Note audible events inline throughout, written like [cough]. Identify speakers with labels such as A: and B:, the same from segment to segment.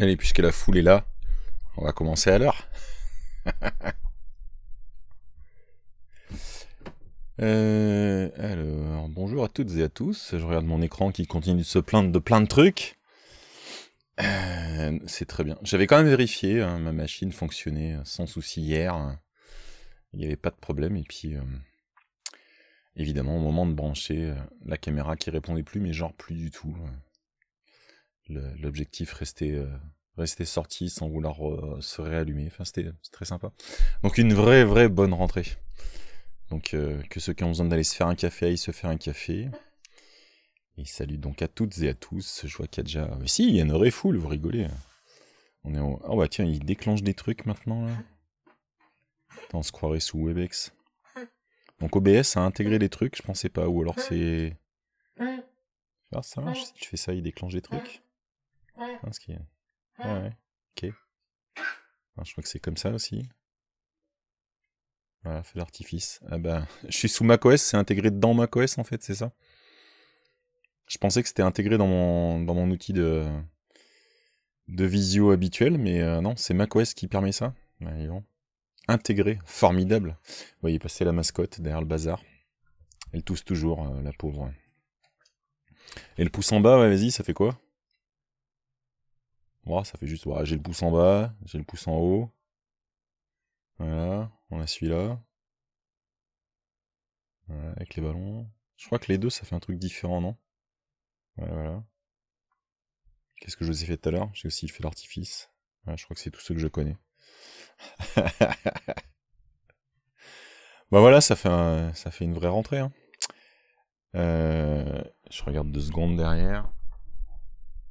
A: Allez, puisque la foule est là, on va commencer à l'heure. [laughs] Euh, bonjour à toutes et à tous. Je regarde mon écran qui continue de se plaindre de plein de trucs. Euh, c'est très bien. J'avais quand même vérifié, hein, ma machine fonctionnait euh, sans souci hier. Il n'y avait pas de problème. Et puis, évidemment, au moment de brancher, la caméra qui répondait plus, mais genre plus du tout l'objectif restait, euh, sorti sans vouloir euh, se réallumer. Enfin, c'était très sympa. Donc une vraie, vraie bonne rentrée. Donc euh, que ceux qui ont besoin d'aller se faire un café aillent se faire un café. Et salut donc à toutes et à tous. Je vois qu'il y a déjà. Mais si, il y a une foule, vous rigolez. On est en... Oh bah tiens, il déclenche des trucs maintenant là. on se croirait sous Webex. Donc OBS a intégré des trucs, je pensais pas. Ou alors c'est. Ah, ça marche, si tu fais ça, il déclenche des trucs. Je ah, ok. Ah, je crois que c'est comme ça aussi. Voilà, fait l'artifice Ah bah, [laughs] je suis sous macOS, c'est intégré dans macOS en fait, c'est ça Je pensais que c'était intégré dans mon, dans mon outil de, de visio habituel, mais euh, non, c'est macOS qui permet ça. Bah, intégré, formidable. Vous voyez passer la mascotte derrière le bazar. Elle tousse toujours, euh, la pauvre. Et le pouce en bas, vas-y, ça fait quoi ça fait juste, j'ai le pouce en bas, j'ai le pouce en haut. Voilà, on a celui-là. avec les ballons. Je crois que les deux, ça fait un truc différent, non Voilà, voilà. Qu'est-ce que je vous ai fait tout à l'heure J'ai aussi fait l'artifice. je crois que c'est tous ceux que je connais. [laughs] bah voilà, ça fait, ça fait une vraie rentrée. Hein. Euh, je regarde deux secondes derrière.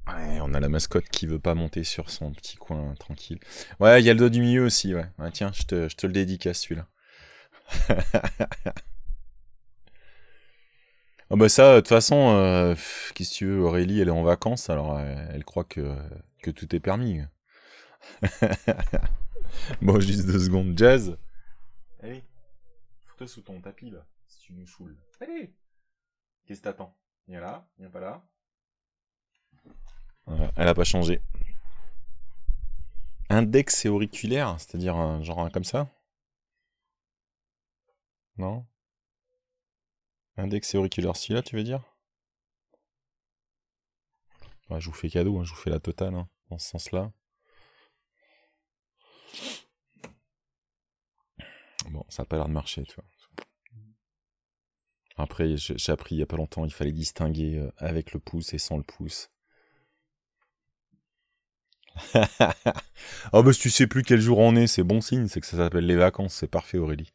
A: Ouais, on a la mascotte qui veut pas monter sur son petit coin tranquille. Ouais, il y a le dos du milieu aussi, ouais. tiens, je te, je te le dédicace celui-là. Oh [laughs] bah ça, de toute façon, euh, qu'est-ce que tu veux, Aurélie, elle est en vacances, alors euh, elle, croit que, tout est permis. [laughs] bon, juste deux secondes. Jazz Allez, eh fous-toi sous ton tapis, là, si tu nous foules. Allez eh Qu'est-ce que t'attends Viens là, viens pas là elle n'a pas changé. Index et auriculaire, c'est-à-dire un genre comme ça Non Index et auriculaire, si là tu veux dire Je vous fais cadeau, hein, je vous fais la totale hein, dans ce sens-là. Bon, ça n'a pas l'air de marcher, tu vois. Après, j'ai appris il n'y a pas longtemps, il fallait distinguer euh, avec le pouce et sans le pouce oh [laughs] bah si tu sais plus quel jour on est, c'est bon signe, c'est que ça s'appelle les vacances, c'est parfait Aurélie.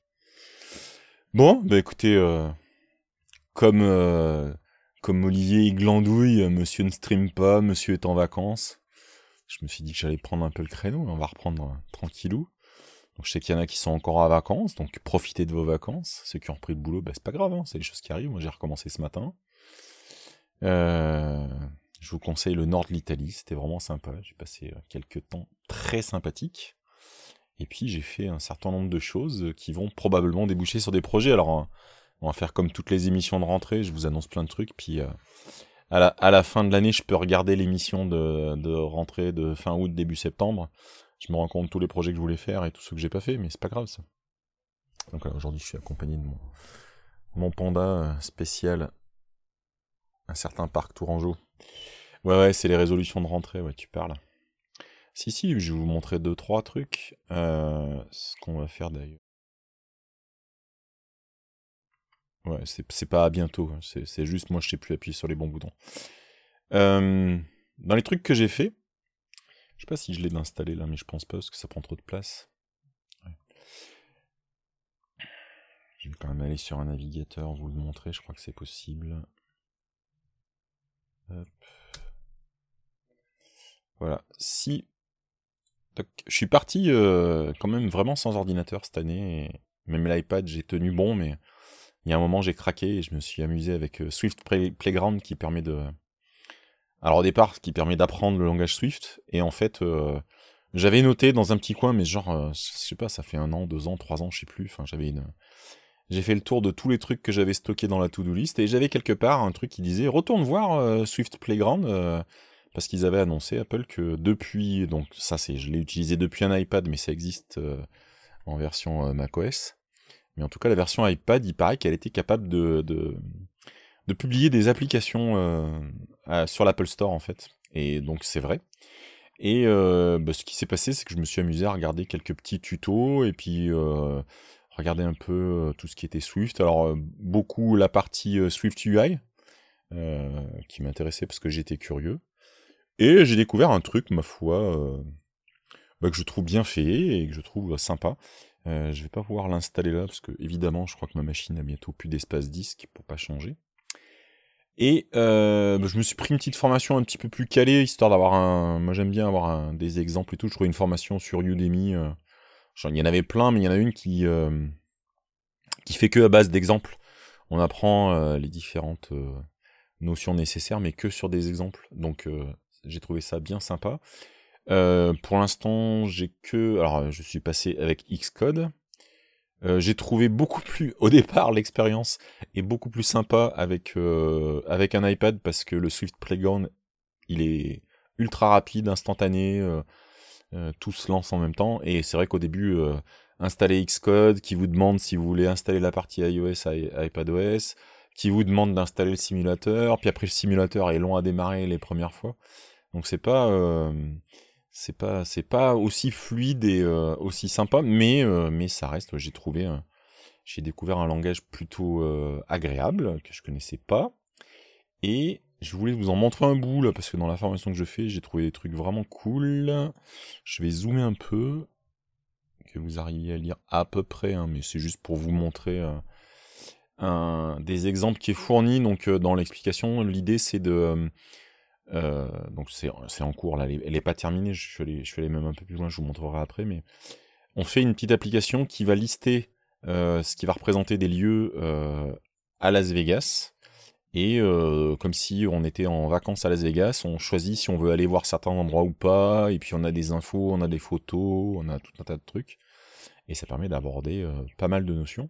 A: Bon, bah écoutez, euh, comme, euh, comme Olivier glandouille, euh, monsieur ne stream pas, monsieur est en vacances, je me suis dit que j'allais prendre un peu le créneau, on va reprendre tranquillou. Donc je sais qu'il y en a qui sont encore en vacances, donc profitez de vos vacances. Ceux qui ont repris le boulot, bah c'est pas grave, hein, c'est les choses qui arrivent, moi j'ai recommencé ce matin. Euh... Je vous conseille le nord de l'Italie, c'était vraiment sympa. J'ai passé euh, quelques temps très sympathiques. Et puis j'ai fait un certain nombre de choses qui vont probablement déboucher sur des projets. Alors hein, on va faire comme toutes les émissions de rentrée, je vous annonce plein de trucs. Puis euh, à, la, fin de l'année, je peux regarder l'émission de, rentrée de fin août, début septembre. Je me rends compte tous les projets que je voulais faire et tous ceux que j'ai pas fait, mais c'est pas grave ça. Donc euh, aujourd'hui, je suis accompagné de mon, mon panda spécial, un certain parc Tourangeau. Ouais, ouais, c'est les résolutions de rentrée, ouais, tu parles. Si, si, je vais vous montrer deux, trois trucs. Euh, ce qu'on va faire d'ailleurs. Ouais, c'est pas à bientôt. Hein, c'est juste, moi, je sais plus appuyer sur les bons boutons. Euh, dans les trucs que j'ai fait, je sais pas si je l'ai installé là, mais je pense pas parce que ça prend trop de place. Je vais quand même aller sur un navigateur, vous le montrer, je crois que c'est possible. Voilà, si... je suis parti euh, quand même vraiment sans ordinateur cette année. même l'iPad, j'ai tenu bon, mais il y a un moment, j'ai craqué et je me suis amusé avec euh, Swift Playground qui permet de... Alors au départ, qui permet d'apprendre le langage Swift. Et en fait, euh, j'avais noté dans un petit coin, mais genre, je sais pas, ça fait un an, deux ans, trois ans, je sais plus. Enfin, j'avais une, j'ai fait le tour de tous les trucs que j'avais stockés dans la to-do list et j'avais quelque part un truc qui disait retourne voir euh, Swift Playground euh, parce qu'ils avaient annoncé Apple que depuis donc ça c'est je l'ai utilisé depuis un iPad mais ça existe euh, en version macOS mais en tout cas la version iPad il paraît qu'elle était capable de, de, publier des applications sur l'Apple Store en fait et donc c'est vrai et bah, ce qui s'est passé c'est que je me suis amusé à regarder quelques petits tutos et puis regarder un peu euh, tout ce qui était Swift. Alors euh, beaucoup la partie euh, Swift UI qui m'intéressait parce que j'étais curieux. Et j'ai découvert un truc, ma foi, bah, que je trouve bien fait et que je trouve sympa. Je je vais pas pouvoir l'installer là parce que évidemment je crois que ma machine a bientôt plus d'espace disque pour pas changer. Et bah, je me suis pris une petite formation un petit peu plus calée, histoire d'avoir un. Moi j'aime bien avoir des exemples et tout. Je trouvais une formation sur Udemy il y en avait plein, mais il y en a une qui, euh, qui fait que à base d'exemples. On apprend euh, les différentes euh, notions nécessaires, mais que sur des exemples. Donc, j'ai trouvé ça bien sympa. pour l'instant, j'ai que. Alors, je suis passé avec Xcode. j'ai trouvé beaucoup plus, [laughs] au départ, l'expérience est beaucoup plus sympa avec, avec un iPad parce que le Swift Playground, il est ultra rapide, instantané. Euh, tout se lance en même temps. Et c'est vrai qu'au début, euh, installer Xcode, qui vous demande si vous voulez installer la partie iOS à iPadOS, qui vous demande d'installer le simulateur, puis après le simulateur est long à démarrer les premières fois. Donc c'est pas euh, c'est pas c'est pas aussi fluide et aussi sympa, mais mais ça reste. J'ai trouvé j'ai découvert un langage plutôt agréable que je connaissais pas et je voulais vous en montrer un bout là, parce que dans la formation que je fais, j'ai trouvé des trucs vraiment cool. Je vais zoomer un peu, que vous arriviez à lire à peu près, hein, mais c'est juste pour vous montrer euh, des exemples qui est fourni. Donc euh, dans l'explication, l'idée c'est de... Euh, donc c'est en cours, là, elle n'est pas terminée, je vais je suis allé même un peu plus loin, je vous montrerai après, mais on fait une petite application qui va lister ce qui va représenter des lieux à Las Vegas et euh, comme si on était en vacances à Las Vegas, on choisit si on veut aller voir certains endroits ou pas, et puis on a des infos, on a des photos, on a tout un tas de trucs, et ça permet d'aborder euh, pas mal de notions.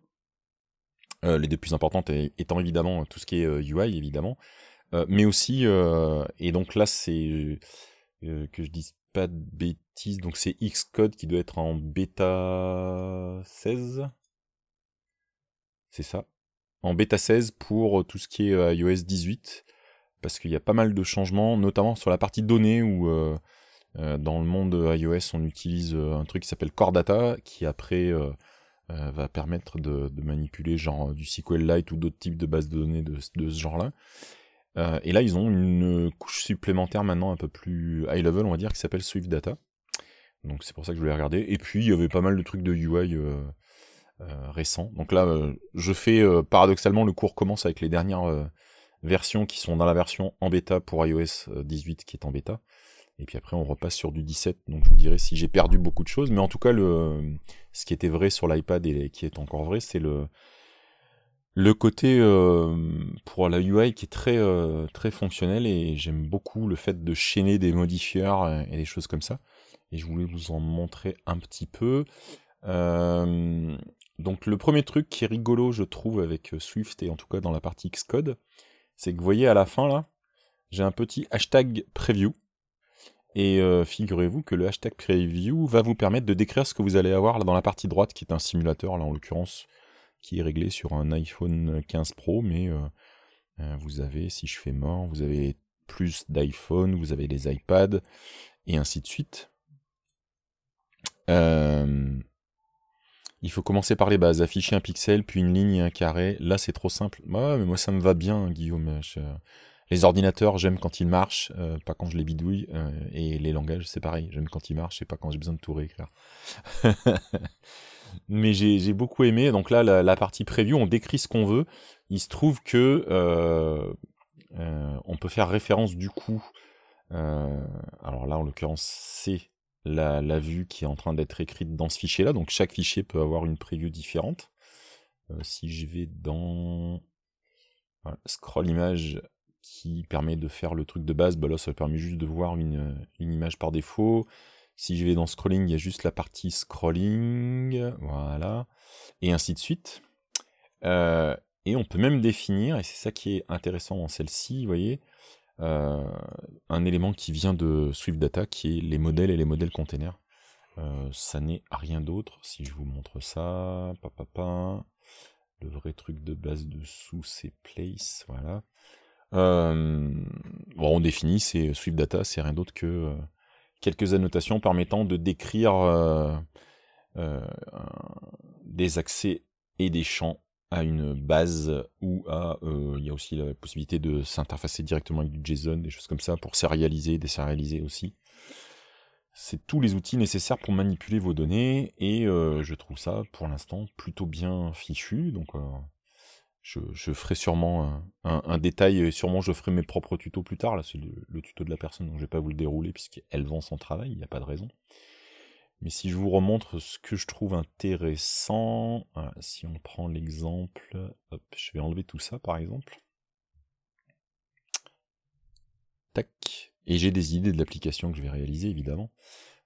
A: Euh, les deux plus importantes étant évidemment tout ce qui est UI, euh, évidemment, mais aussi, et donc là c'est, que je dise pas de bêtises, donc c'est Xcode qui doit être en bêta 16, c'est ça en bêta 16 pour euh, tout ce qui est euh, iOS 18, parce qu'il y a pas mal de changements, notamment sur la partie données où euh, dans le monde iOS on utilise un truc qui s'appelle Core Data, qui après va permettre de, manipuler genre du SQLite ou d'autres types de bases de données de, ce genre-là. et là, ils ont une couche supplémentaire maintenant un peu plus high level, on va dire, qui s'appelle Swift Data. Donc c'est pour ça que je voulais regarder. Et puis, il y avait pas mal de trucs de UI euh, récent, Donc là, euh, je fais euh, paradoxalement le cours commence avec les dernières versions qui sont dans la version en bêta pour iOS 18 qui est en bêta. Et puis après, on repasse sur du 17. Donc je vous dirai si j'ai perdu beaucoup de choses. Mais en tout cas, le, ce qui était vrai sur l'iPad et qui est encore vrai, c'est le, le côté pour la UI qui est très, très fonctionnel. Et j'aime beaucoup le fait de chaîner des modifieurs et des choses comme ça. Et je voulais vous en montrer un petit peu. Euh, donc le premier truc qui est rigolo, je trouve, avec euh, Swift et en tout cas dans la partie Xcode, c'est que vous voyez à la fin là, j'ai un petit hashtag preview. Et euh, figurez-vous que le hashtag preview va vous permettre de décrire ce que vous allez avoir là dans la partie droite, qui est un simulateur, là en l'occurrence, qui est réglé sur un iPhone 15 Pro, mais euh, vous avez, si je fais mort, vous avez plus d'iPhone, vous avez les iPads, et ainsi de suite. Euh, il faut commencer par les bases, afficher un pixel, puis une ligne et un carré. Là, c'est trop simple. mais moi, ça me va bien, Guillaume. Les ordinateurs, j'aime quand ils marchent, euh, pas quand je les bidouille. Euh, et les langages, c'est pareil. J'aime quand ils marchent et pas quand j'ai besoin de tout réécrire. [laughs] mais j'ai beaucoup aimé. Donc là, la, partie preview, on décrit ce qu'on veut. Il se trouve que euh, on peut faire référence du coup. alors là, en l'occurrence, c'est la, vue qui est en train d'être écrite dans ce fichier-là. Donc chaque fichier peut avoir une preview différente. Euh, si je vais dans scroll image qui permet de faire le truc de base, bah là ça permet juste de voir une, image par défaut. Si je vais dans scrolling, il y a juste la partie scrolling, voilà, et ainsi de suite. Euh, et on peut même définir, et c'est ça qui est intéressant dans celle-ci, vous voyez, euh, un élément qui vient de Swift Data, qui est les modèles et les modèles containers. Euh, ça n'est rien d'autre. Si je vous montre ça, le vrai truc de base dessous, c'est place, voilà. Euh, bon, on définit, c'est Swift Data, c'est rien d'autre que quelques annotations permettant de décrire des accès et des champs à une base ou euh, il y a aussi la possibilité de s'interfacer directement avec du JSON, des choses comme ça pour sérialiser, désérialiser aussi. C'est tous les outils nécessaires pour manipuler vos données et euh, je trouve ça pour l'instant plutôt bien fichu. Donc euh, je, je, ferai sûrement un, détail et sûrement je ferai mes propres tutos plus tard. Là c'est le, tuto de la personne donc je vais pas vous le dérouler puisqu'elle vend son travail, il n'y a pas de raison. Mais si je vous remontre ce que je trouve intéressant, si on prend l'exemple, je vais enlever tout ça par exemple. Tac. Et j'ai des idées de l'application que je vais réaliser évidemment.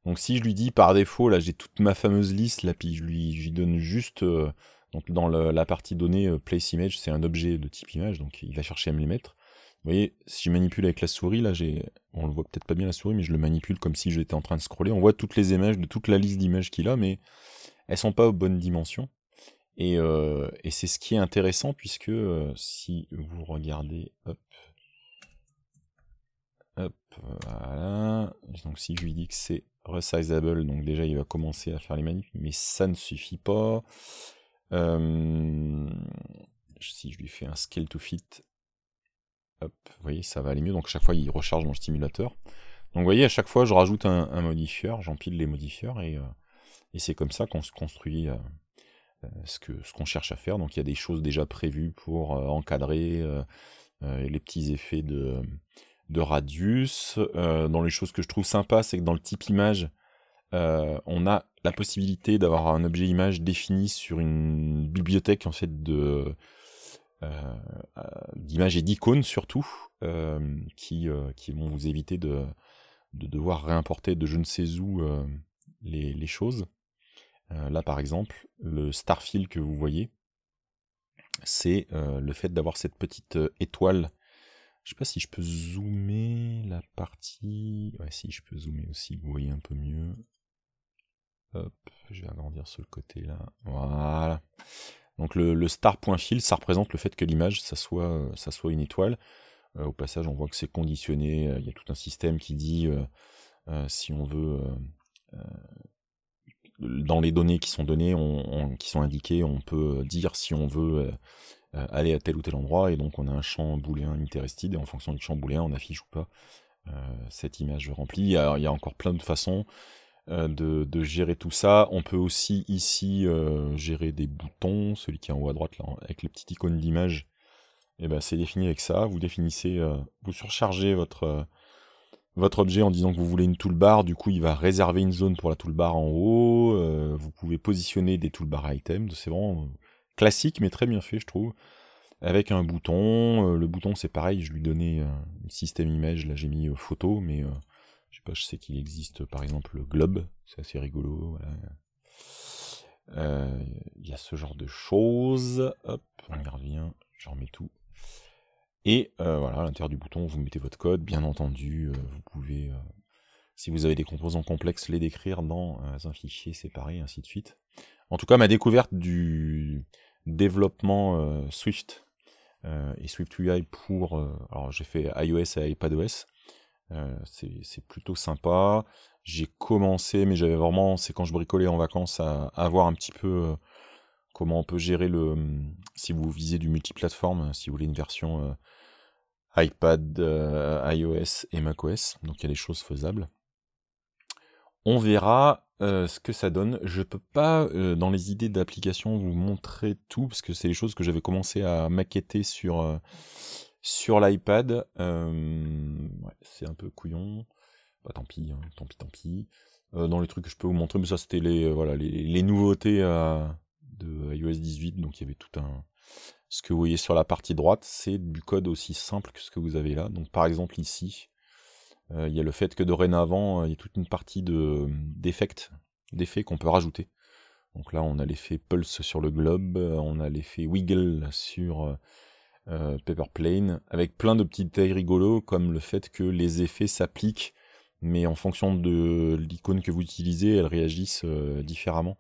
A: Donc si je lui dis par défaut, là j'ai toute ma fameuse liste, là puis je lui, donne juste, euh, donc dans la partie donnée euh, place image, c'est un objet de type image, donc il va chercher à me mettre. Vous voyez, si je manipule avec la souris, là, j'ai, on le voit peut-être pas bien la souris, mais je le manipule comme si j'étais en train de scroller. On voit toutes les images de toute la liste d'images qu'il a, mais elles sont pas aux bonnes dimensions. Et, euh, c'est ce qui est intéressant puisque euh, si vous regardez, hop, hop, voilà. Donc si je lui dis que c'est resizable, donc déjà il va commencer à faire les manipulations, mais ça ne suffit pas. Euh, si je lui fais un scale to fit, vous voyez, ça va aller mieux. Donc chaque fois, il recharge mon stimulateur. Donc vous voyez, à chaque fois, je rajoute un, un modifieur, j'empile les modifieurs et, euh, c'est comme ça qu'on se construit euh, euh, ce qu'on ce cherche à faire. Donc il y a des choses déjà prévues pour encadrer les petits effets de, de radius. dans les choses que je trouve sympa, c'est que dans le type image, on a la possibilité d'avoir un objet image défini sur une bibliothèque en fait de euh, euh, d'images et d'icônes surtout, euh, qui, qui vont vous éviter de, de devoir réimporter de je ne sais où les, choses. là par exemple, le Starfield que vous voyez, c'est le fait d'avoir cette petite étoile je sais pas si je peux zoomer la partie. si je peux zoomer aussi, vous voyez un peu mieux. Hop, je vais agrandir sur le côté-là. Voilà. Donc le, le ça représente le fait que l'image, ça soit, euh, une étoile. Euh, au passage, on voit que c'est conditionné. Euh, il y a tout un système qui dit si on veut dans les données qui sont données, qui sont indiquées, on peut dire si on veut aller à tel ou tel endroit. Et donc on a un champ booléen interested. Et en fonction du champ booléen, on affiche ou pas cette image remplie. il y a encore plein de façons. Euh, de, gérer tout ça. On peut aussi ici euh, gérer des boutons, celui qui est en haut à droite là, avec les petites icônes d'image. Et eh ben c'est défini avec ça. Vous définissez, euh, vous surchargez votre votre objet en disant que vous voulez une toolbar, du coup il va réserver une zone pour la toolbar en haut, vous pouvez positionner des toolbar items, c'est vraiment classique mais très bien fait je trouve, avec un bouton, le bouton c'est pareil, je lui donnais un système image, là j'ai mis photo, mais je sais pas, je sais qu'il existe par exemple le globe, c'est assez rigolo. Euh, il y a ce genre de choses. Hop, on y revient, j'en remets tout. Et euh, voilà, à l'intérieur du bouton, vous mettez votre code. Bien entendu, euh, vous pouvez, si vous avez des composants complexes, les décrire dans un fichier séparé, ainsi de suite. En tout cas, ma découverte du développement Swift et Swift UI pour... alors j'ai fait iOS et iPadOS. Euh, c'est plutôt sympa. J'ai commencé, mais j'avais vraiment, c'est quand je bricolais en vacances, à, voir un petit peu euh, comment on peut gérer le. Hum, si vous visez du multiplateforme, si vous voulez une version euh, iPad, iOS et macOS, donc il y a des choses faisables. On verra ce que ça donne. Je peux pas, dans les idées d'application, vous montrer tout, parce que c'est les choses que j'avais commencé à maqueter sur, sur l'iPad. Euh, c'est un peu couillon. Bah, tant pis, hein, tant pis, tant pis. Euh, dans les trucs que je peux vous montrer, mais ça c'était les, euh, voilà, les, nouveautés de iOS 18. Donc il y avait tout un, ce que vous voyez sur la partie droite, c'est du code aussi simple que ce que vous avez là. Donc par exemple ici, il y a le fait que dorénavant, il y a toute une partie de d'effets qu'on peut rajouter. Donc là, on a l'effet pulse sur le globe, on a l'effet wiggle sur euh, Paper Plane, avec plein de petits détails rigolos comme le fait que les effets s'appliquent, mais en fonction de l'icône que vous utilisez, elles réagissent euh, différemment.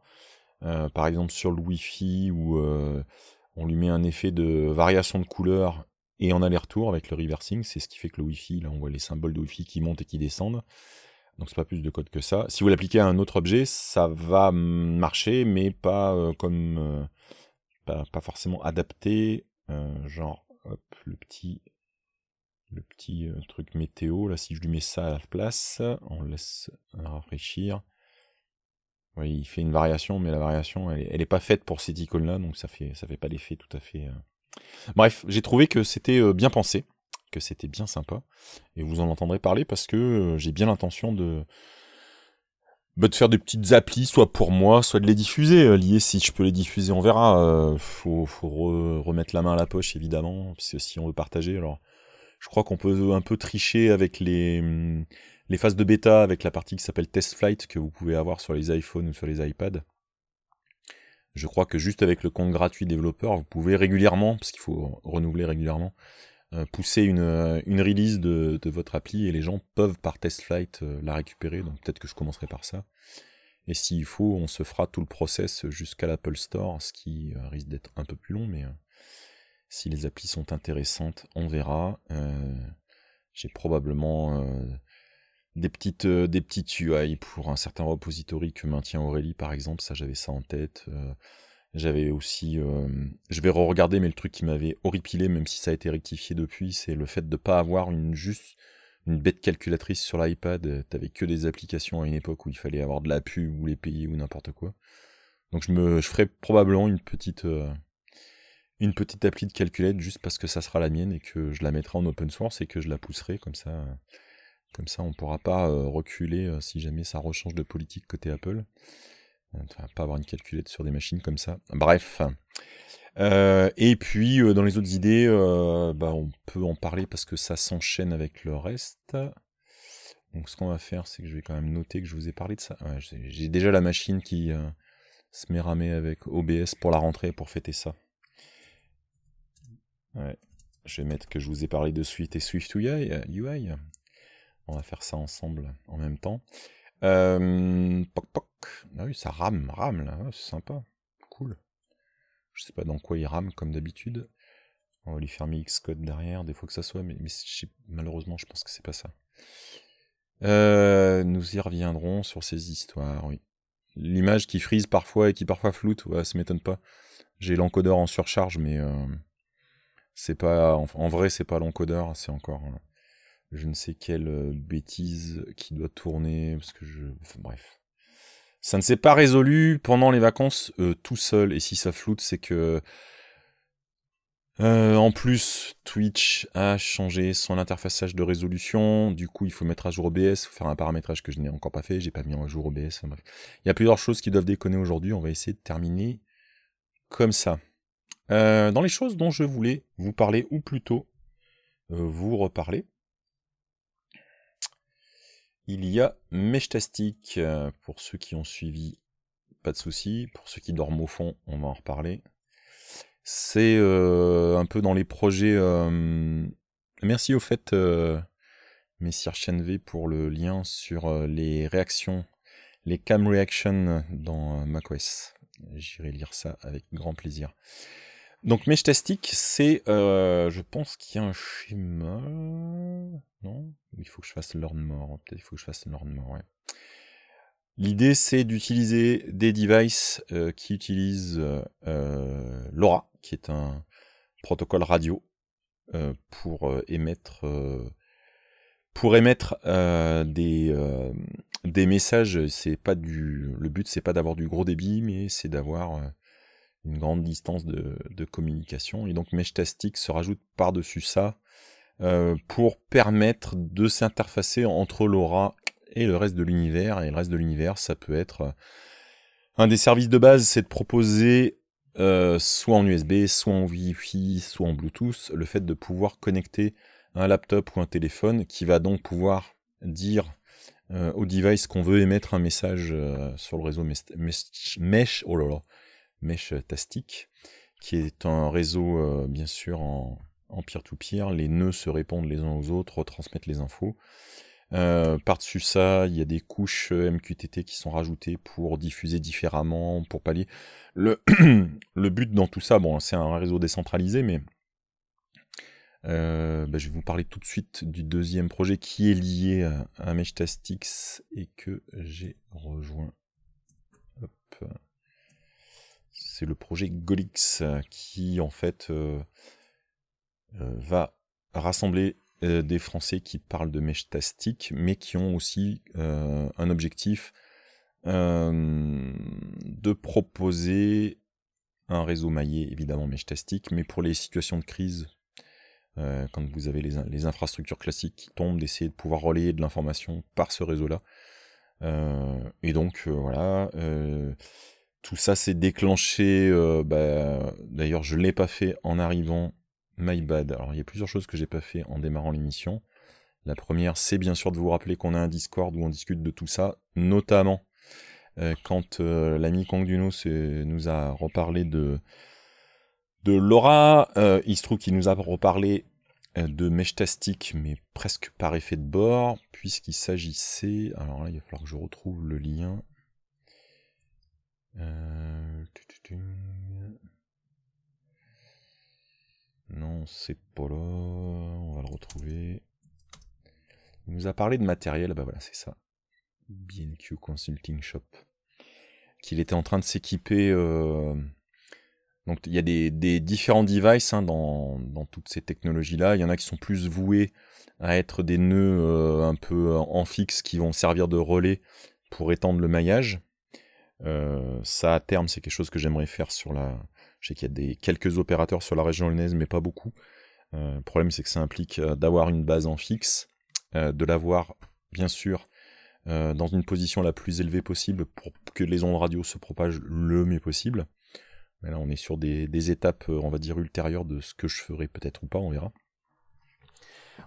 A: Euh, par exemple sur le wifi fi où on lui met un effet de variation de couleur et en aller-retour avec le reversing, c'est ce qui fait que le wifi là on voit les symboles de wifi qui montent et qui descendent. Donc c'est pas plus de code que ça. Si vous l'appliquez à un autre objet, ça va marcher, mais pas comme pas, pas, forcément adapté euh, genre, hop, le petit, le petit euh, truc météo, là, si je lui mets ça à la place, on laisse euh, rafraîchir. Oui, il fait une variation, mais la variation, elle, elle est pas faite pour ces icônes là donc ça fait, ça fait pas l'effet tout à fait. Bref, j'ai trouvé que c'était bien pensé, que c'était bien sympa, et vous en entendrez parler parce que j'ai bien l'intention de, bah, de faire des petites applis, soit pour moi, soit de les diffuser. Euh, lier si je peux les diffuser, on verra. Euh, faut, faut remettre la main à la poche, évidemment, parce si on veut partager, alors je crois qu'on peut un peu tricher avec les, hmm, les phases de bêta, avec la partie qui s'appelle Test Flight, que vous pouvez avoir sur les iPhones ou sur les iPads. Je crois que juste avec le compte gratuit développeur, vous pouvez régulièrement, parce qu'il faut renouveler régulièrement, euh, pousser une, euh, une release de, votre appli et les gens peuvent par test flight euh, la récupérer. Donc peut-être que je commencerai par ça. Et s'il faut, on se fera tout le process jusqu'à l'Apple Store, ce qui risque d'être un peu plus long, mais si les applis sont intéressantes, on verra. J'ai probablement des, petites, des petites UI pour un certain repository que maintient Aurélie, par exemple. Ça, j'avais ça en tête. J'avais aussi, euh, je vais re-regarder, mais le truc qui m'avait horripilé, même si ça a été rectifié depuis, c'est le fait de ne pas avoir une juste une bête calculatrice sur l'iPad. T'avais que des applications à une époque où il fallait avoir de la pub ou les pays ou n'importe quoi. Donc je me, je ferai probablement une petite, euh, une petite appli de calculette juste parce que ça sera la mienne et que je la mettrai en open source et que je la pousserai comme ça. comme ça, on pourra pas euh, reculer si jamais ça rechange de politique côté Apple va pas avoir une calculette sur des machines comme ça. Bref. Euh, et puis, euh, dans les autres idées, euh, bah, on peut en parler parce que ça s'enchaîne avec le reste. Donc, ce qu'on va faire, c'est que je vais quand même noter que je vous ai parlé de ça. J'ai déjà la machine qui se met ramée avec OBS pour la rentrée, pour fêter ça. Je vais mettre que je vous ai parlé de suite et Swift UI. On va faire ça ensemble en même temps. Euh, poc poc. Ah ça rame, rame là, hein, c'est sympa. Cool. Je sais pas dans quoi il rame comme d'habitude. On va lui fermer Xcode derrière, des fois que ça soit, mais, malheureusement je pense que c'est pas ça. Euh, nous y reviendrons sur ces histoires, oui. L'image qui frise parfois et qui parfois floute, ouais, ça m'étonne pas. J'ai l'encodeur en surcharge, mais euh, c'est pas. En, vrai, c'est pas l'encodeur, c'est encore. Hein je ne sais quelle euh, bêtise qui doit tourner, parce que je... bref. Ça ne s'est pas résolu pendant les vacances euh, tout seul, et si ça floute, c'est que... Euh, en plus, Twitch a changé son interfaçage de résolution. Du coup, il faut mettre à jour OBS, faut faire un paramétrage que je n'ai encore pas fait. J'ai pas mis à jour OBS. Il y a plusieurs choses qui doivent déconner aujourd'hui. On va essayer de terminer comme ça. dans les choses dont je voulais vous parler, ou plutôt vous reparler, il y a Meshtastic, euh, pour ceux qui ont suivi, pas de souci. Pour ceux qui dorment au fond, on va en reparler. C'est euh, un peu dans les projets. Euh, merci au fait, Messire pour le lien sur les réactions, les cam reactions dans macOS. J'irai lire ça avec grand plaisir. Donc statistiques, c'est, euh, je pense qu'il y a un schéma, non Il faut que je fasse learn More, hein, peut-être il faut que je fasse learn ouais. L'idée, c'est d'utiliser des devices euh, qui utilisent euh, LoRa, qui est un protocole radio, euh, pour émettre, pour émettre des, des messages. C'est pas du, le but, c'est pas d'avoir du gros débit, mais c'est d'avoir une grande distance de, communication. Et donc Meshtastic se rajoute par-dessus ça euh, pour permettre de s'interfacer entre l'aura et le reste de l'univers. Et le reste de l'univers, ça peut être... Euh, un des services de base, c'est de proposer euh, soit en USB, soit en Wi-Fi, soit en Bluetooth, le fait de pouvoir connecter un laptop ou un téléphone qui va donc pouvoir dire au device qu'on veut émettre un message sur le réseau mesh, mesh, oh là là, Mesh Tastic, qui est un réseau, euh, bien sûr, en, en peer-to-peer. Les nœuds se répondent les uns aux autres, retransmettent les infos. Euh, par-dessus ça, il y a des couches euh, MQTT qui sont rajoutées pour diffuser différemment, pour pallier. Le, [coughs] le but dans tout ça, bon, c'est un réseau décentralisé, mais ben, je vais vous parler tout de suite du deuxième projet qui est lié à, Mesh Tastics et que j'ai rejoint c'est le projet Golix euh, qui en fait euh, euh, va rassembler des Français qui parlent de tastique mais qui ont aussi un objectif de proposer un réseau maillé évidemment tastique, mais pour les situations de crise quand vous avez les, infrastructures classiques qui tombent, d'essayer de pouvoir relayer de l'information par ce réseau-là. et donc, voilà, tout ça s'est déclenché, euh, bah, d'ailleurs je ne l'ai pas fait en arrivant, my bad. Alors il y a plusieurs choses que j'ai pas fait en démarrant l'émission. La première, c'est bien sûr de vous rappeler qu'on a un Discord où on discute de tout ça, notamment euh, quand euh, l'ami Kong nous a reparlé de, de Laura, il se trouve qu'il nous a reparlé de Tastic, mais presque par effet de bord, puisqu'il s'agissait... Alors là, il va falloir que je retrouve le lien euh, non, c'est pas là. On va le retrouver. Il nous a parlé de matériel. Bah voilà, c'est ça. BNQ Consulting Shop. Qu'il était en train de s'équiper. Euh, donc il y a des, différents devices hein, dans, toutes ces technologies-là. Il y en a qui sont plus voués à être des nœuds euh, un peu en fixe qui vont servir de relais pour étendre le maillage. Euh, ça, à terme, c'est quelque chose que j'aimerais faire sur la. Je sais qu'il y a des, quelques opérateurs sur la région lyonnaise, mais pas beaucoup. Euh, le problème, c'est que ça implique euh, d'avoir une base en fixe, euh, de l'avoir, bien sûr, euh, dans une position la plus élevée possible pour que les ondes radio se propagent le mieux possible. Mais là, on est sur des, des étapes, on va dire, ultérieures de ce que je ferai peut-être ou pas, on verra.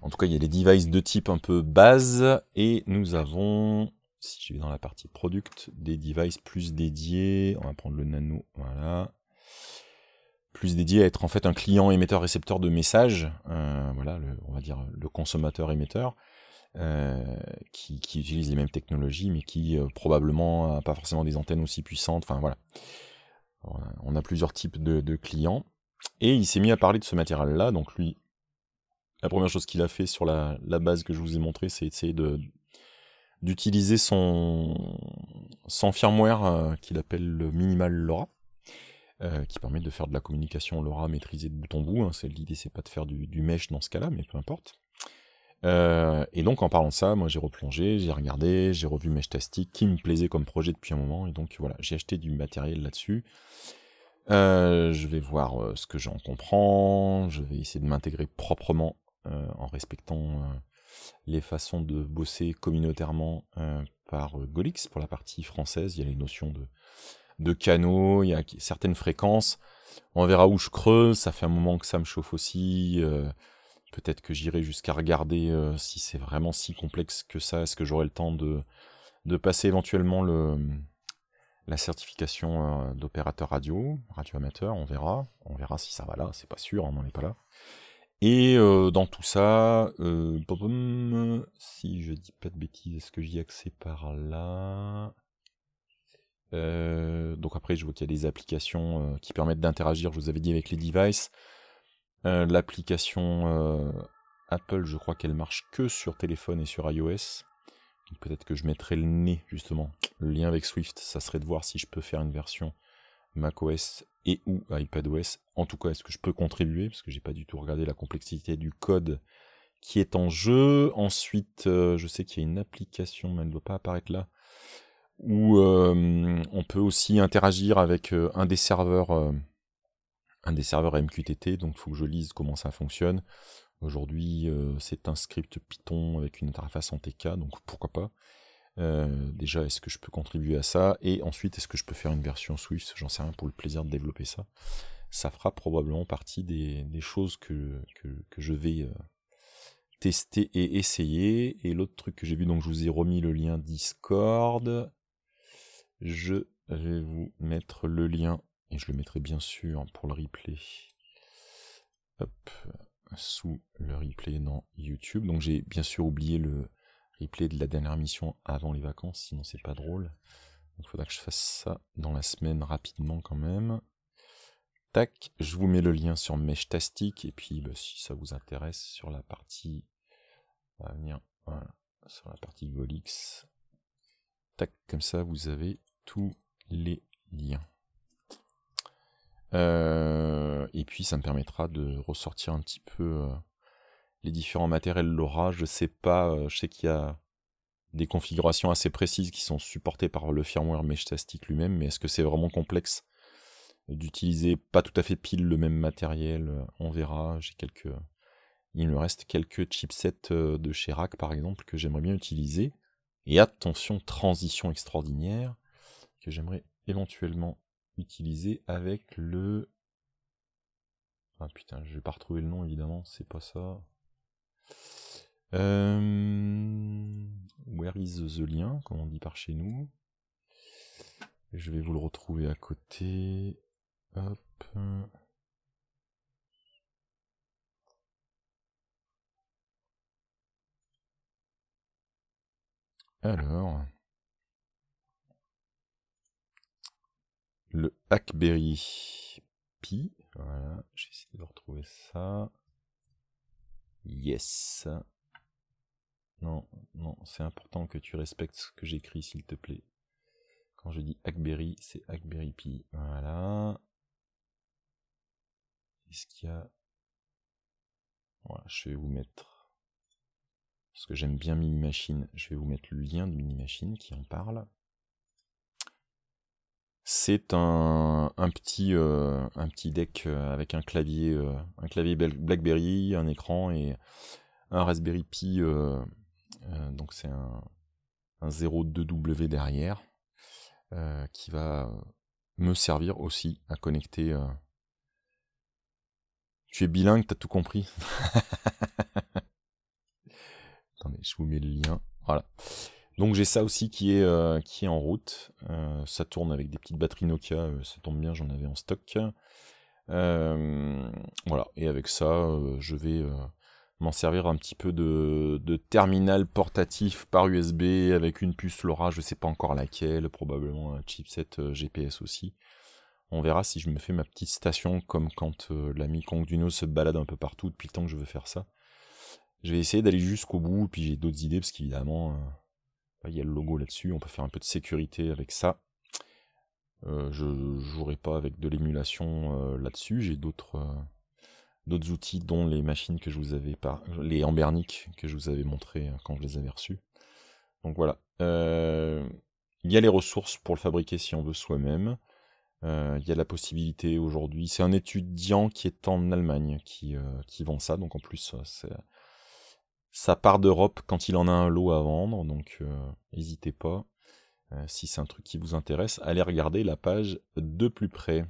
A: En tout cas, il y a des devices de type un peu base, et nous avons si je vais dans la partie product, des devices plus dédiés, on va prendre le nano, voilà, plus dédié à être en fait un client émetteur-récepteur de messages, euh, voilà, on va dire le consommateur-émetteur, euh, qui, utilise les mêmes technologies, mais qui euh, probablement n'a pas forcément des antennes aussi puissantes, enfin voilà. On a plusieurs types de, clients, et il s'est mis à parler de ce matériel-là, donc lui, la première chose qu'il a fait sur la, base que je vous ai montré, c'est essayer de, d'utiliser son, firmware euh, qu'il appelle le Minimal LoRa, euh, qui permet de faire de la communication LoRa maîtrisée de bout en bout. Hein. L'idée, c'est pas de faire du, mesh dans ce cas-là, mais peu importe. Euh, et donc, en parlant de ça, moi j'ai replongé, j'ai regardé, j'ai revu Meshtastic, qui me plaisait comme projet depuis un moment, et donc voilà, j'ai acheté du matériel là-dessus. je vais voir ce que j'en comprends, je vais essayer de m'intégrer proprement en respectant les façons de bosser communautairement euh, par euh, Golix pour la partie française. Il y a les notions de, canaux, il y a certaines fréquences. On verra où je creuse, ça fait un moment que ça me chauffe aussi. Euh, peut-être que j'irai jusqu'à regarder si c'est vraiment si complexe que ça, est-ce que j'aurai le temps de, passer éventuellement la certification d'opérateur radio, radio amateur, on verra. On verra si ça va là, c'est pas sûr, hein, on n'en est pas là. Et euh, dans tout ça, euh, si je dis pas de bêtises, est-ce que j'y accès par là euh, Donc après, je vois qu'il y a des applications qui permettent d'interagir, je vous avais dit, avec les devices. L'application Apple, je crois qu'elle marche que sur téléphone et sur iOS. peut-être que je mettrai le nez, justement, le lien avec Swift. Ça serait de voir si je peux faire une version macOS et ou à iPadOS. En tout cas, est-ce que je peux contribuer Parce que j'ai pas du tout regardé la complexité du code qui est en jeu. Ensuite, euh, je sais qu'il y a une application, mais elle ne doit pas apparaître là, où euh, on peut aussi interagir avec euh, un des serveurs, un des serveurs MQTT. Donc, il faut que je lise comment ça fonctionne. Aujourd'hui, c'est un script Python avec une interface en TK, donc pourquoi pas. Euh, déjà, est-ce que je peux contribuer à ça Et ensuite, est-ce que je peux faire une version Swift J'en sais rien pour le plaisir de développer ça. Ça fera probablement partie des, choses que, que, que, je vais euh, tester et essayer. Et l'autre truc que j'ai vu, donc je vous ai remis le lien Discord. Je vais vous mettre le lien et je le mettrai bien sûr pour le replay. Hop, sous le replay dans YouTube. Donc j'ai bien sûr oublié le, replay de la dernière mission avant les vacances, sinon c'est pas drôle. il faudra que je fasse ça dans la semaine rapidement quand même. Tac, je vous mets le lien sur Tastic et puis bah, si ça vous intéresse, sur la partie... On va venir, sur la partie Volix. Tac, comme ça vous avez tous les liens. Euh, et puis ça me permettra de ressortir un petit peu... Euh, les différents matériels l'aura. Je sais pas, euh, je sais qu'il y a des configurations assez précises qui sont supportées par le firmware Meshtastic lui-même, mais est-ce que c'est vraiment complexe d'utiliser pas tout à fait pile le même matériel euh, On verra. J'ai quelques, il me reste quelques chipsets euh, de chez Rack par exemple que j'aimerais bien utiliser. Et attention, transition extraordinaire que j'aimerais éventuellement utiliser avec le. Ah putain, je vais pas retrouver le nom évidemment, c'est pas ça. Euh, where is the lien, comme on dit par chez nous. Je vais vous le retrouver à côté. Hop. Alors. Le Hackberry Pi. Voilà, j'essaie de retrouver ça. Yes. Non, non, c'est important que tu respectes ce que j'écris, s'il te plaît. Quand je dis Hackberry, c'est Hackberry Pi. Voilà. Est-ce qu'il y a... Voilà, je vais vous mettre... Parce que j'aime bien Mini Machine, je vais vous mettre le lien de Mini Machine qui en parle. C'est un, petit, euh, un petit deck euh, avec un clavier, euh, un clavier BlackBerry, un écran et un Raspberry Pi. donc c'est un, un 02W derrière qui va me servir aussi à connecter. Tu es bilingue, t'as tout compris. [laughs] Attendez, je vous mets le lien. Voilà. Donc j'ai ça aussi qui est, euh, qui est en route. Euh, ça tourne avec des petites batteries Nokia, euh, ça tombe bien, j'en avais en stock. voilà, et avec ça, je vais m'en servir un petit peu de, de, terminal portatif par USB avec une puce LoRa, je ne sais pas encore laquelle, probablement un chipset GPS aussi. On verra si je me fais ma petite station comme quand l'ami Kong se balade un peu partout depuis le temps que je veux faire ça. Je vais essayer d'aller jusqu'au bout, puis j'ai d'autres idées parce qu'évidemment ah, il y a le logo là-dessus, on peut faire un peu de sécurité avec ça. Euh, je ne jouerai pas avec de l'émulation euh, là-dessus, j'ai euh, d'autres outils dont les machines que je vous avais par... les Ambernic que je vous avais montré quand je les avais reçus. Donc voilà. Il y a les ressources pour le fabriquer si on veut soi-même. Il y a la possibilité aujourd'hui. C'est un étudiant qui est en Allemagne qui, qui vend ça, donc en plus c'est ça part d'Europe quand il en a un lot à vendre, donc euh, n'hésitez pas. Euh, si c'est un truc qui vous intéresse, allez regarder la page de plus près.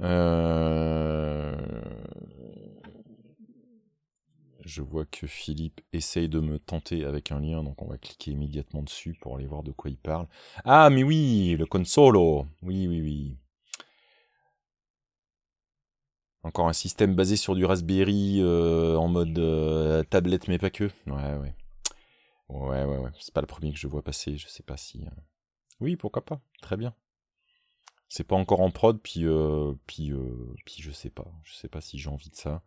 A: Euh, je vois que Philippe essaye de me tenter avec un lien, donc on va cliquer immédiatement dessus pour aller voir de quoi il parle. Ah, mais oui, le consolo Oui, oui, oui. Encore un système basé sur du Raspberry euh, en mode euh, tablette, mais pas que. Ouais, ouais. Ouais, ouais, C'est pas le premier que je vois passer. Je sais pas si. Euh. Oui, pourquoi pas. Très bien. C'est pas encore en prod, puis, puis, puis je sais pas. Je sais pas si j'ai envie de ça.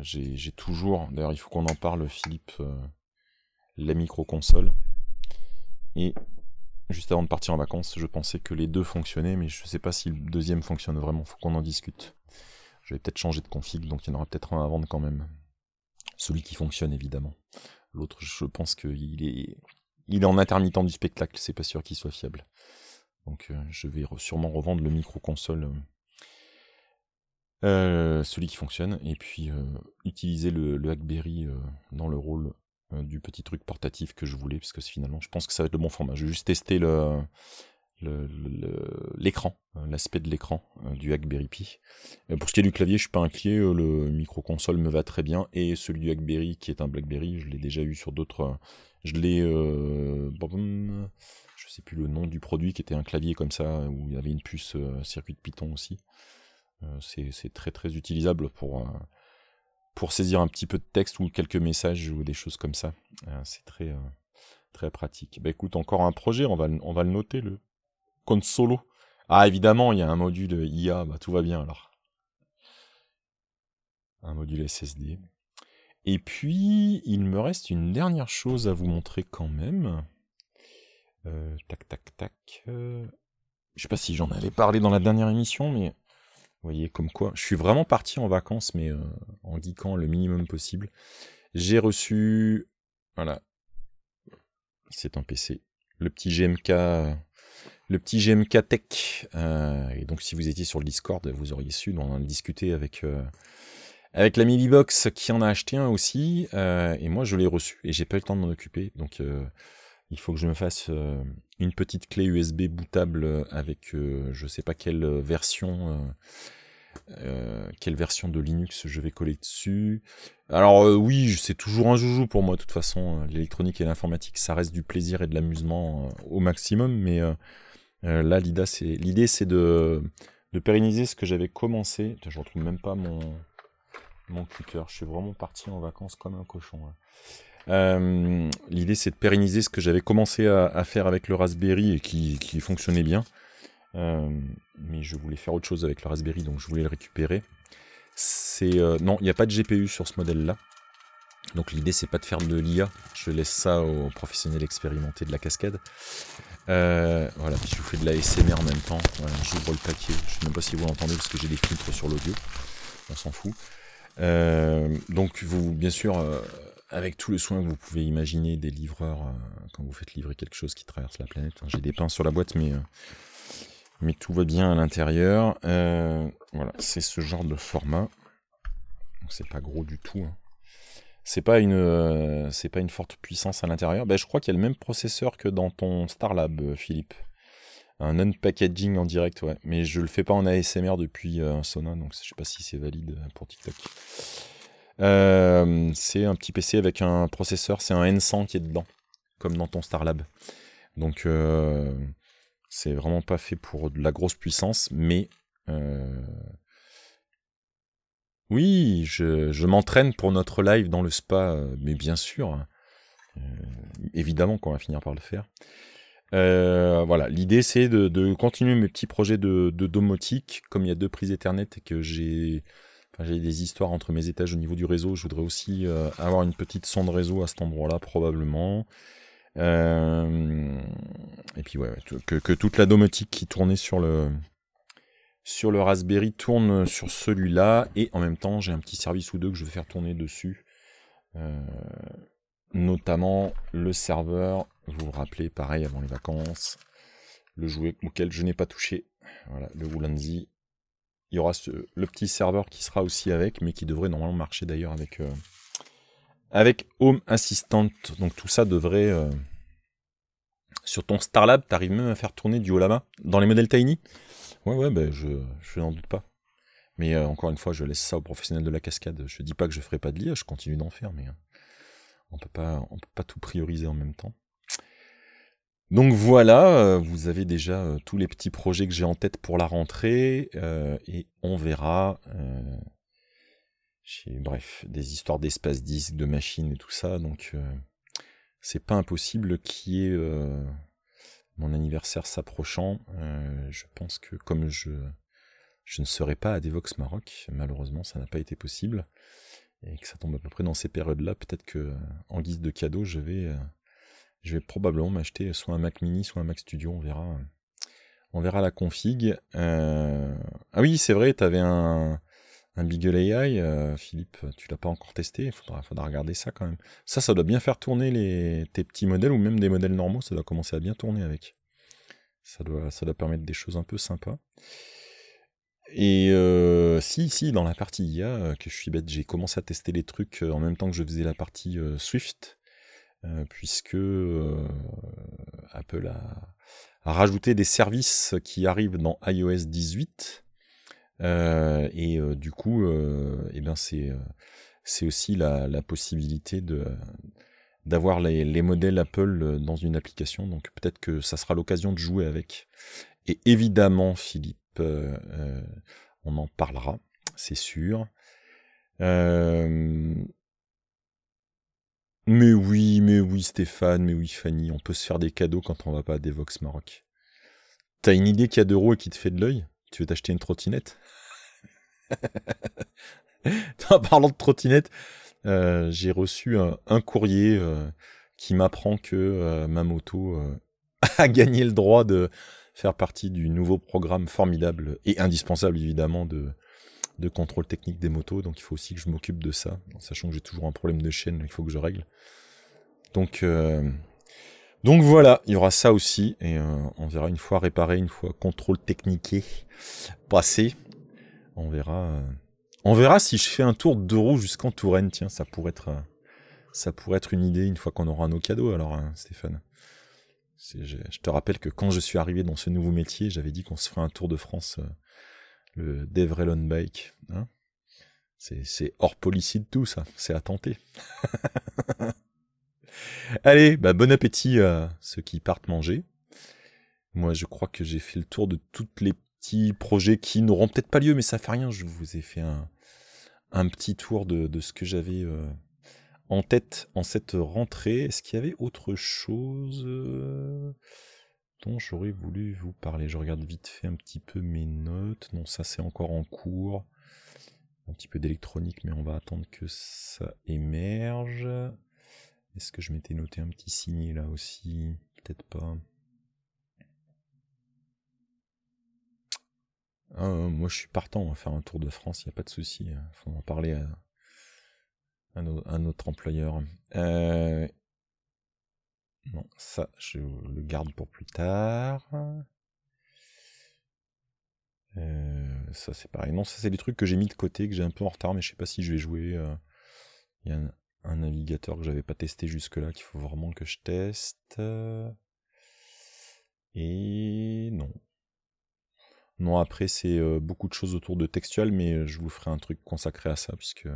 A: j'ai toujours. D'ailleurs, il faut qu'on en parle, Philippe. la micro-console. Et juste avant de partir en vacances, je pensais que les deux fonctionnaient, mais je sais pas si le deuxième fonctionne vraiment. Faut qu'on en discute. Je vais peut-être changer de config, donc il y en aura peut-être un à vendre quand même. Celui qui fonctionne évidemment. L'autre, je pense qu'il est, il est en intermittent du spectacle, c'est pas sûr qu'il soit fiable. Donc euh, je vais sûrement revendre le micro-console, euh, euh, celui qui fonctionne, et puis utiliser le, le Hackberry dans le rôle du petit truc portatif que je voulais, parce que finalement je pense que ça va être le bon format. Je vais juste tester le, l'écran, hein, l'aspect de l'écran hein, du Hackberry Pi. Euh, pour ce qui est du clavier, je suis pas inquiet, euh, le micro-console me va très bien, et celui du Hackberry, qui est un Blackberry, je l'ai déjà eu sur d'autres... Euh, je l'ai... Hum, je sais plus le nom du produit, qui était un clavier comme ça, où il y avait une puce circuit de Python aussi. C'est très très utilisable pour, pour saisir un petit peu de texte ou quelques messages ou des choses comme ça. C'est très... Très pratique. Bah écoute, encore un projet, on va, on va le noter, le Solo. Ah, évidemment, il y a un module IA, bah, tout va bien alors. Un module SSD. Et puis, il me reste une dernière chose à vous montrer quand même. Euh, tac, tac, tac. Euh, je sais pas si j'en avais parlé dans la dernière émission, mais vous voyez, comme quoi, je suis vraiment parti en vacances, mais euh, en geekant le minimum possible. J'ai reçu, voilà, c'est un PC, le petit GMK le petit GMK Tech. Euh, et donc, si vous étiez sur le Discord, vous auriez su, on en a avec euh, avec la Mibi qui en a acheté un aussi, euh, et moi je l'ai reçu et j'ai pas eu le temps de m'en occuper, donc il faut que je me fasse une petite clé USB bootable avec je sais pas quelle version. quelle version de Linux je vais coller dessus. Alors oui, c'est toujours un joujou pour moi de toute façon. L'électronique et l'informatique, ça reste du plaisir et de l'amusement au maximum, mais euh, là, l'idée, c'est de, pérenniser ce que j'avais commencé. je ne retrouve même pas mon, mon cutter. Je suis vraiment parti en vacances comme un cochon. Euh, l'idée, c'est de pérenniser ce que j'avais commencé à, faire avec le Raspberry et qui, fonctionnait bien. Euh, mais je voulais faire autre chose avec le Raspberry, donc je voulais le récupérer. C'est non, il n'y a pas de GPU sur ce modèle-là. Donc l'idée c'est pas de faire de l'IA, je laisse ça aux professionnels expérimentés de la cascade. Euh, voilà, puis je vous fais de la SMR en même temps. j'ouvre le paquet, Je ne sais même pas si vous l'entendez parce que j'ai des filtres sur l'audio. On s'en fout. Euh, donc, vous, bien sûr, euh, avec tout le soin que vous pouvez imaginer des livreurs, quand vous faites livrer quelque chose qui traverse la planète. J'ai des pins sur la boîte, mais, mais tout va bien à l'intérieur. voilà, c'est ce genre de format. C'est pas gros du tout. Hein c'est pas une euh, c'est pas une forte puissance à l'intérieur. Ben, je crois qu'il y a le même processeur que dans ton Starlab, euh, Philippe. Un unpackaging en direct, ouais. Mais je le fais pas en ASMR depuis euh, Sona, donc je sais pas si c'est valide pour TikTok. c'est un petit PC avec un processeur, c'est un N100 qui est dedans, comme dans ton Starlab. Donc c'est vraiment pas fait pour de la grosse puissance, mais oui, je, m'entraîne pour notre live dans le spa, euh, mais bien sûr. Hein. Euh, évidemment qu'on va finir par le faire. Euh, voilà, l'idée c'est de, continuer mes petits projets de, domotique. Comme il y a deux prises Ethernet et que j'ai enfin, des histoires entre mes étages au niveau du réseau, je voudrais aussi avoir une petite sonde réseau à cet endroit-là, probablement. et puis, ouais, que, que, toute la domotique qui tournait sur le, sur le Raspberry tourne sur celui-là et en même temps j'ai un petit service ou deux que je vais faire tourner dessus. Euh, notamment le serveur, vous vous rappelez, pareil avant les vacances, le jouet auquel je n'ai pas touché, voilà, le Wulanzi. Il y aura le petit serveur qui sera aussi avec, mais qui devrait normalement marcher d'ailleurs avec, euh, avec Home Assistant. Donc tout ça devrait... Euh, sur ton Starlab, tu arrives même à faire tourner du Olama dans les modèles Tiny. Ouais, ouais, ben je, je n'en doute pas. Mais euh, encore une fois, je laisse ça aux professionnels de la cascade. Je dis pas que je ne ferai pas de l'IA, je continue d'en faire, mais euh, on ne peut pas tout prioriser en même temps. Donc voilà, euh, vous avez déjà tous les petits projets que j'ai en tête pour la rentrée, et on verra. bref, des histoires d'espace disque, de machines et tout ça, donc c'est pas impossible qu'il y ait mon anniversaire s'approchant, euh, je pense que comme je, je ne serai pas à Devox Maroc, malheureusement ça n'a pas été possible, et que ça tombe à peu près dans ces périodes-là, peut-être que euh, en guise de cadeau, je vais, euh, je vais probablement m'acheter soit un Mac Mini, soit un Mac Studio, on verra, on verra la config. Ah oui, c'est vrai, t'avais un un Beagle AI, euh, Philippe, tu l'as pas encore testé, il faudra, regarder ça quand même. Ça, ça doit bien faire tourner les, tes petits modèles ou même des modèles normaux, ça doit commencer à bien tourner avec. Ça doit, ça doit permettre des choses un peu sympas. Et euh, si, si, dans la partie IA, euh, que je suis bête, j'ai commencé à tester les trucs en même temps que je faisais la partie Swift, puisque Apple a rajouté des services qui arrivent dans iOS 18 euh, et euh, du coup, euh, eh bien c'est c'est aussi la, possibilité de d'avoir les, modèles Apple dans une application. Donc peut-être que ça sera l'occasion de jouer avec. Et évidemment, Philippe, on en parlera, c'est sûr. Mais oui, mais oui, Stéphane, mais oui, Fanny, on peut se faire des cadeaux quand on va pas à Devox Maroc. T'as une idée qui a a d'euros et qui te fait de l'œil tu veux t'acheter une trottinette [laughs] En parlant de trottinette, euh, j'ai reçu un, courrier euh, qui m'apprend que euh, ma moto [laughs] a gagné le droit de faire partie du nouveau programme formidable et indispensable évidemment de, contrôle technique des motos. Donc il faut aussi que je m'occupe de ça, sachant que j'ai toujours un problème de chaîne, il faut que je règle. Donc donc voilà, il y aura ça aussi, et euh, on verra une fois réparé, une fois contrôle techniqué passé. On verra, euh, on verra si je fais un tour de roue jusqu'en Touraine. Tiens, ça pourrait être, euh, ça pourrait être une idée une fois qu'on aura nos cadeaux. Alors, hein, Stéphane, je, te rappelle que quand je suis arrivé dans ce nouveau métier, j'avais dit qu'on se ferait un tour de France, le Devrelon Bike. Hein c'est hors policie de tout ça. C'est à tenter. [laughs] Allez, bah, bon appétit à ceux qui partent manger. Moi, je crois que j'ai fait le tour de tous les petits projets qui n'auront peut-être pas lieu, mais ça fait rien. Je vous ai fait un, petit tour de, ce que j'avais euh, en tête en cette rentrée. Est-ce qu'il y avait autre chose euh, dont j'aurais voulu vous parler Je regarde vite fait un petit peu mes notes. Non, ça c'est encore en cours. Un petit peu d'électronique, mais on va attendre que ça émerge. Est-ce que je m'étais noté un petit signe là aussi Peut-être pas. Ah, euh, moi je suis partant, on va faire un tour de France, il n'y a pas de souci. Euh, faut en parler à, un autre employeur. Euh, non, ça, je le garde pour plus tard. ça c'est pareil. Non, ça c'est des trucs que j'ai mis de côté, que j'ai un peu en retard, mais je sais pas si je vais jouer. Il a un, un navigateur que j'avais pas testé jusque-là, qu'il faut vraiment que je teste. Et non. Non, après, c'est euh, beaucoup de choses autour de textuel mais euh, je vous ferai un truc consacré à ça, puisque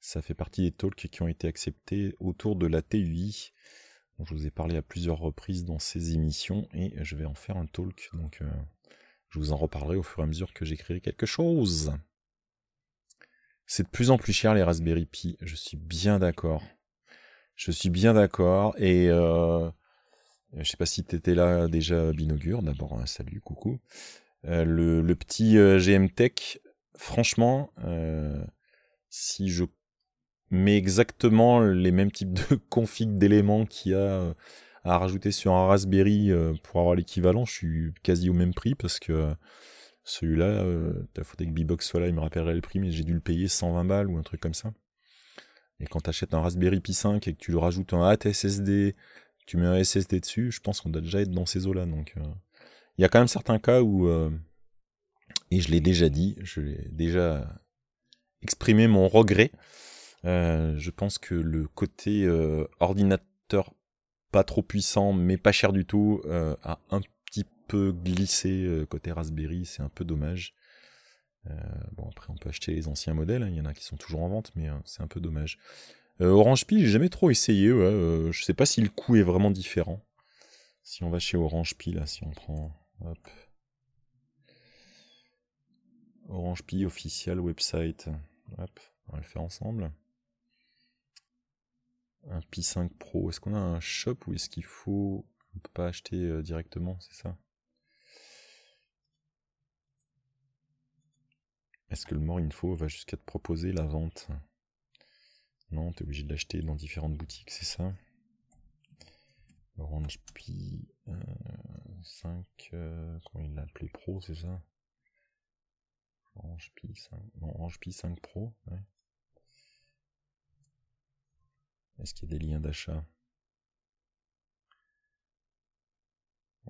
A: ça fait partie des talks qui ont été acceptés autour de la TUI. je vous ai parlé à plusieurs reprises dans ces émissions, et je vais en faire un talk, donc euh, je vous en reparlerai au fur et à mesure que j'écrirai quelque chose. C'est de plus en plus cher les Raspberry Pi, je suis bien d'accord. Je suis bien d'accord. Et euh, je sais pas si tu étais là déjà Binogure, d'abord un salut, coucou. Euh, le, petit euh, GM Tech, franchement, euh, si je mets exactement les mêmes types de [laughs] config d'éléments qu'il y a à rajouter sur un Raspberry pour avoir l'équivalent, je suis quasi au même prix parce que celui-là, euh, t'as faudrait que Bebox soit là, il me rappellerait le prix, mais j'ai dû le payer 120 balles ou un truc comme ça. Et quand t'achètes un Raspberry Pi 5 et que tu le rajoutes un HAT SSD, tu mets un SSD dessus, je pense qu'on doit déjà être dans ces eaux-là. Donc, euh. il y a quand même certains cas où, euh, et je l'ai déjà dit, je l'ai déjà exprimé mon regret. Euh, je pense que le côté ordinateur pas trop puissant mais pas cher du tout a un glisser glissé euh, côté Raspberry, c'est un peu dommage. Euh, bon, après, on peut acheter les anciens modèles, hein, il y en a qui sont toujours en vente, mais euh, c'est un peu dommage. Orange Pi, j'ai jamais trop essayé, je sais pas si le coût est vraiment différent. Si on va chez Orange Pi, là, si on prend. Orange Pi official website. Hop, on va le faire ensemble. Un Pi 5 Pro, est-ce qu'on a un shop ou est-ce qu'il faut. On peut pas acheter directement, c'est ça Est-ce que le More Info va jusqu'à te proposer la vente Non, tu es obligé de l'acheter dans différentes boutiques, c'est ça Orange Pi euh, 5, euh, comment il l'a appelé Pro, c'est ça Orange Pi 5, non, Orange 5 Pro, ouais. Est-ce qu'il y a des liens d'achat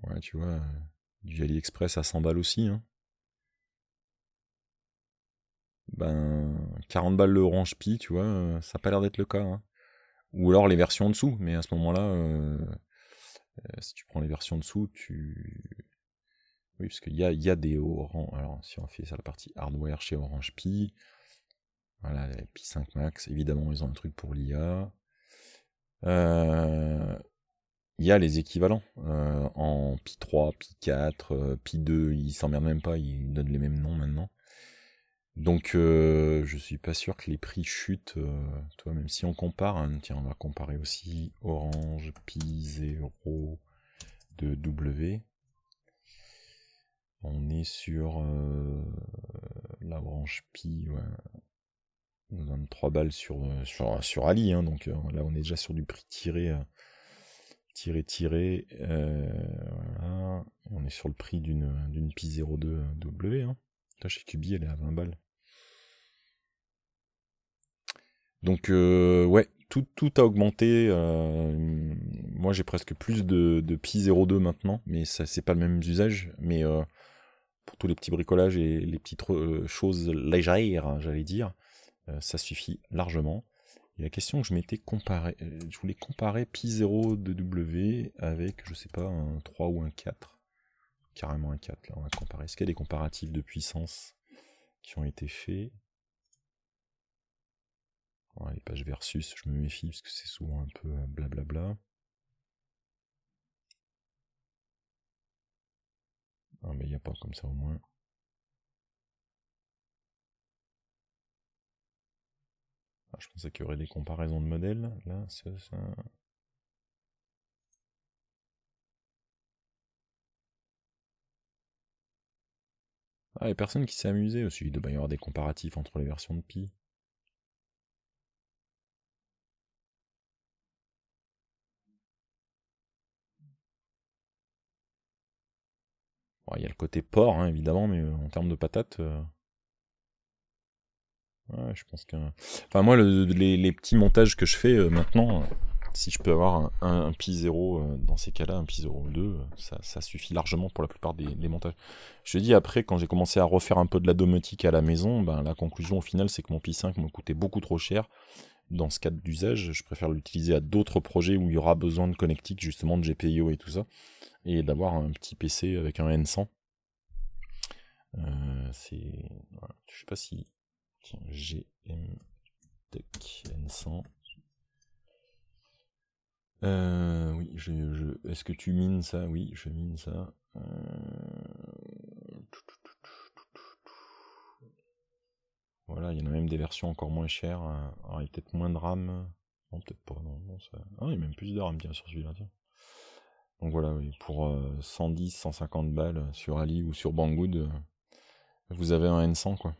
A: Ouais, tu vois, euh, du AliExpress à 100 balles aussi, hein ben 40 balles de orange pi, tu vois, euh, ça n'a pas l'air d'être le cas. Hein. Ou alors les versions en dessous, mais à ce moment-là, euh, euh, si tu prends les versions en dessous, tu. Oui, parce qu'il y a, des orange. Alors si on fait ça la partie hardware chez Orange Pi, voilà, Pi 5 Max, évidemment, ils ont un truc pour l'IA. il y a les équivalents en Pi3, Pi4, Pi2, ils s'emmerdent même pas, ils donnent les mêmes noms maintenant. Donc je euh, je suis pas sûr que les prix chutent, euh, toi, même si on compare, hein. tiens, on va comparer aussi Orange, Pi, 0 de W. On est sur euh, la branche Pi, 23 balles sur, sur, Ali, hein. donc là on est déjà sur du prix tiré, tiré, tiré. voilà. On est sur le prix d'une Pi 02 W. Hein. Là, chez Cubi, elle est à 20 balles. Donc euh, ouais, tout, tout, a augmenté. Euh, moi j'ai presque plus de, de Pi 02 maintenant, mais ça c'est pas le même usage. Mais euh, pour tous les petits bricolages et les petites choses légères, hein, j'allais dire, ça suffit largement. Et la question que je m'étais comparé, je voulais comparer Pi 02W avec, je sais pas, un 3 ou un 4. Carrément un 4, là on va comparer. Est-ce qu'il y a des comparatifs de puissance qui ont été faits les pages versus, je me méfie parce que c'est souvent un peu euh, blablabla. Bla mais il n'y a pas comme ça au moins. Ah, je pensais qu'il y aurait des comparaisons de modèles. Là, c'est ça. Ah, il personne qui s'est amusé aussi. Bah, il doit y avoir des comparatifs entre les versions de Pi. Il y a le côté port, hein, évidemment, mais euh, en termes de patates. Euh, je pense que. Enfin, moi, les, petits montages que je fais euh, maintenant, si je peux avoir un, pi 0 dans ces cas-là, un pi 0,2, ça, ça, suffit largement pour la plupart des, montages. Je dis après, quand j'ai commencé à refaire un peu de la domotique à la maison, ben, la conclusion au final, c'est que mon pi 5 me coûtait beaucoup trop cher. Dans ce cadre d'usage, je préfère l'utiliser à d'autres projets où il y aura besoin de connectique, justement de GPIO et tout ça et d'avoir un petit PC avec un N100. Euh, c'est. Je sais pas si. Tiens, GM Tech N100. Euh, oui, je, je... est-ce que tu mines ça Oui, je mine ça. Euh... Voilà, il y en a même des versions encore moins chères, euh, alors il y a peut-être moins de RAM. Non, peut-être pas, non, non, ça... Ah, il y a même plus de RAM, bien sur celui-là, tiens. Donc voilà, pour 110, euh, 150 balles sur Ali ou sur Banggood, euh, vous avez un N100 quoi.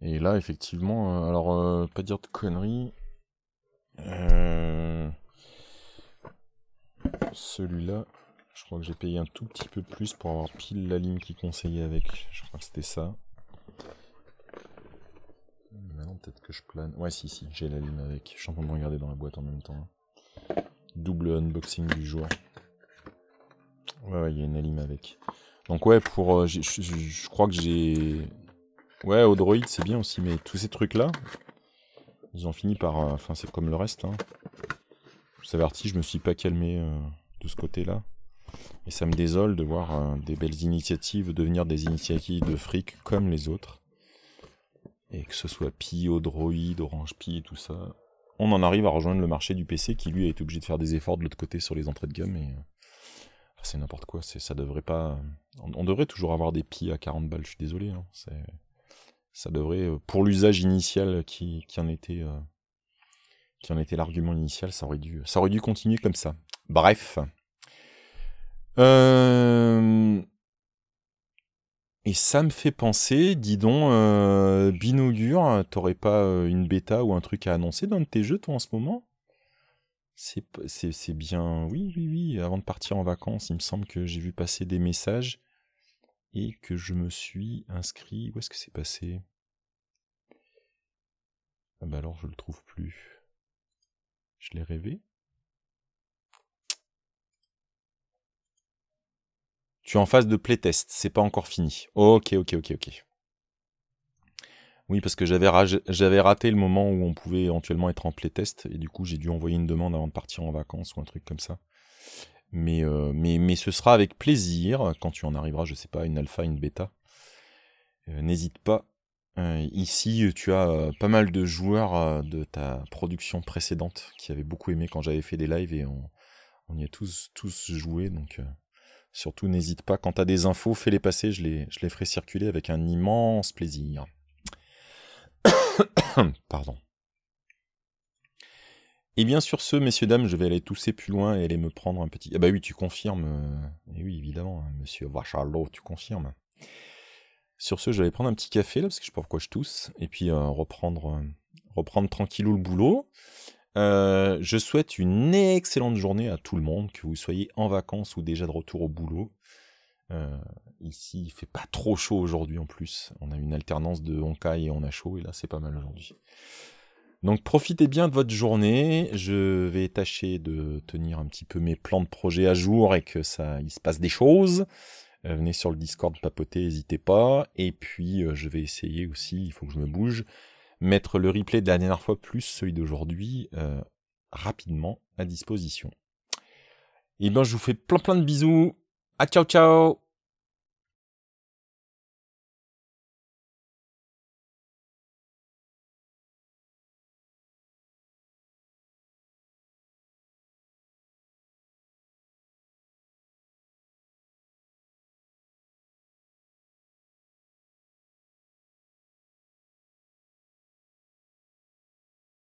A: Et là, effectivement, euh, alors pas dire de conneries. Celui-là, je crois que j'ai payé un tout petit peu plus pour avoir pile la ligne qui conseillait avec. Je crois que c'était ça. Maintenant, peut-être que je plane. Ouais, si, si, j'ai la ligne avec. Je suis en train de regarder dans la boîte en même temps double unboxing du jour. Ouais, il y a une alim avec. Donc ouais, pour, euh, je crois que j'ai... Ouais, Odroid, c'est bien aussi, mais tous ces trucs-là, ils ont fini par... Euh, enfin, c'est comme le reste. Hein. Je vous je me suis pas calmé euh, de ce côté-là. Et ça me désole de voir des belles initiatives devenir des initiatives de fric comme les autres. Et que ce soit Pi, Odroid, Orange Pi, tout ça, on en arrive à rejoindre le marché du PC qui lui a été obligé de faire des efforts de l'autre côté sur les entrées de gamme et euh, c'est n'importe quoi, ça devrait pas on, devrait toujours avoir des pieds à 40 balles, je suis désolé hein, ça devrait euh, pour l'usage initial qui, en était euh, qui en était l'argument initial, ça aurait dû ça aurait dû continuer comme ça. Bref. Euh et ça me fait penser, dis donc, euh, t'aurais pas euh, une bêta ou un truc à annoncer dans tes jeux, toi, en ce moment C'est bien. Oui, oui, oui. Avant de partir en vacances, il me semble que j'ai vu passer des messages et que je me suis inscrit. Où est-ce que c'est passé Ah bah alors, je le trouve plus. Je l'ai rêvé en phase de playtest, c'est pas encore fini. Ok, ok, ok, ok. Oui, parce que j'avais, raté le moment où on pouvait éventuellement être en playtest, et du coup j'ai dû envoyer une demande avant de partir en vacances ou un truc comme ça. Mais, euh, mais, mais ce sera avec plaisir, quand tu en arriveras, je sais pas, une alpha, une bêta. Euh, n'hésite pas. Euh, ici, tu as pas mal de joueurs de ta production précédente qui avaient beaucoup aimé quand j'avais fait des lives et on, on y a tous, tous joué, donc Surtout, n'hésite pas. Quand tu as des infos, fais-les passer. Je les, je les ferai circuler avec un immense plaisir. [coughs] Pardon. Et bien sur ce, messieurs, dames, je vais aller tousser plus loin et aller me prendre un petit... Ah bah oui, tu confirmes. Euh, et oui, évidemment, hein, monsieur Vachalot, tu confirmes. Sur ce, je vais aller prendre un petit café, là, parce que je sais pas pourquoi je tousse. Et puis euh, reprendre, euh, reprendre tranquillou le boulot. Euh, je souhaite une excellente journée à tout le monde, que vous soyez en vacances ou déjà de retour au boulot. Euh, ici, il fait pas trop chaud aujourd'hui en plus. On a une alternance de on et on a chaud, et là c'est pas mal aujourd'hui. Donc profitez bien de votre journée. Je vais tâcher de tenir un petit peu mes plans de projet à jour et que ça, il se passe des choses. Euh, venez sur le Discord papoter, n'hésitez pas. Et puis je vais essayer aussi, il faut que je me bouge, mettre le replay de la dernière fois plus celui d'aujourd'hui euh, rapidement à disposition. Et eh bien je vous fais plein plein de bisous. À ciao ciao